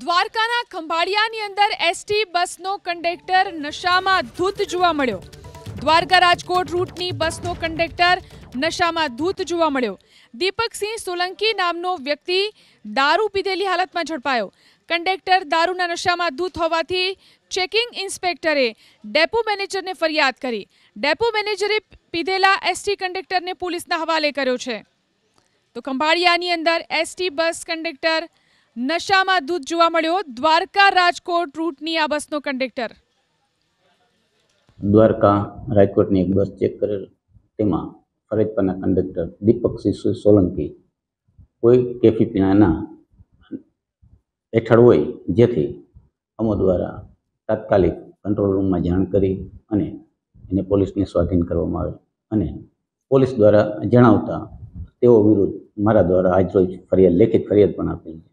દ્વારકાના ખંભાળિયાની અંદર એસટી બસનો કંડક્ટર નશામાં ધૂત જોવા મળ્યો દ્વારકા રાજકોટ રૂટની બસનો કંડક્ટર નશામાં ધૂત જોવા મળ્યો દીપકસિંહ સોલંકી નામનો વ્યક્તિ દારૂ પીધેલી હાલતમાં ઝડપાયો કંડક્ટર દારૂના નશામાં ધૂત હોવાથી ચેકિંગ ઇન્સ્પેક્ટરે ડેપો મેનેજરને ફરિયાદ કરી ડેપો મેનેજરે પીધેલા એસટી કંડક્ટરને પોલીસના હવાલે કર્યો છે તો ખંભાળિયાની અંદર એસટી બસ કંડક્ટર નશામાં દૂધ જોવા મળ્યો દ્વારકા રાજકોટ રૂટની આ બસનો કંડક્ટર દ્વારકા રાજકોટની એક બસ ચેક કરેલ તેમાં ફરજ પરના કંડક્ટર દીપક શિશુ સોલંકી કોઈ કેફી પીણાના હેઠળ હોય જેથી અમો દ્વારા તાત્કાલિક કંટ્રોલ રૂમમાં જાણ કરી અને એને પોલીસને સ્વાધીન કરવામાં આવે અને પોલીસ દ્વારા જણાવતા તેઓ વિરુદ્ધ મારા દ્વારા આજ રોજ ફરિયાદ લેખિત ફરિયાદ પણ આપેલી છે